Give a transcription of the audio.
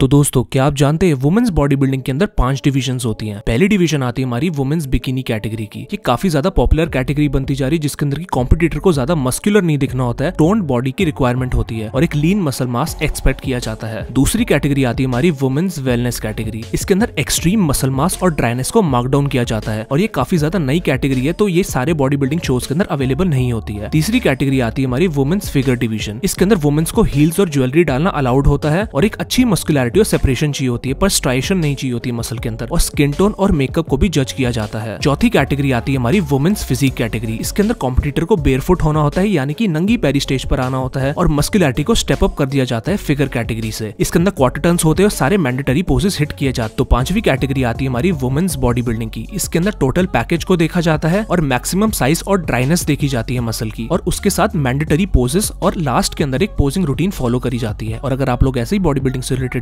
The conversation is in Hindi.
तो दोस्तों क्या आप जानते हैं वुमेन्स बॉडी बिल्डिंग के अंदर पांच डिविजन होती हैं पहली डिवीजन आती है हमारी वुमेन्स बिकिनी कैटेगरी की ये काफी ज्यादा पॉपुलर कैटेगरी बनती जा रही है जिसके अंदर की कॉम्पिटिटर को ज्यादा मस्कुलर नहीं दिखना होता है टोन्ड बॉडी की रिक्वायरमेंट होती है और एक लीन मसल मास एक्सपेक्ट किया जाता है दूसरी कैटेगरी आती है हमारी वुमेन्स वेलनेस कैटेगरी इसके अंदर एक्सट्रीम मसल मास और ड्राइनेस को मार्कडाउन किया जाता है और ये काफी ज्यादा नई कैटेगरी है तो ये सारे बॉडी बिल्डिंग शोज के अंदर अवेलेबल नहीं होती है तीसरी कैटेगरी आती है हमारी वुमेन्स फिगर डिवीजन इसके अंदर वुमेन्स को हील्स और ज्वेलरी डालना अलाउड होता है और एक अच्छी मस्कुलर कार्डियो सेपरेशन चाहिए होती है पर स्ट्राइशन नहीं चाहिए होती है मसल के अंदर और स्किन टोन और मेकअप को भी जज किया जाता है चौथी कैटेगरी आती है हमारी वुमेन्स फिजिक कैटेगरी इसके अंदर कॉम्पिटिटर को बेयरफुट होना होता है यानी कि नंगी पैरी स्टेज पर आना होता है और मस्कुलरिटी को स्टेप अप कर दिया जाता है फिगर कैटेगरी से इसके अंदर क्वार्टर टर्न होते हैं और सारे मैंडेटरी पोजेस हिट किए जाते तो पांचवी कैटेगरी आती है हमारी वुमेन्स बॉडी बिल्डिंग की इसके अंदर टोटल पैकेज को देखा जाता है और मैक्सिमम साइज और ड्राइनेस देखी जाती है मसल की और उसके साथ मैंडेटरी पोजेस और लास्ट के अंदर एक पोजिंग रूटीन फॉलो करी जाती है और अगर आप लोग ऐसे ही बॉडी बिल्डिंग से रिलेटेड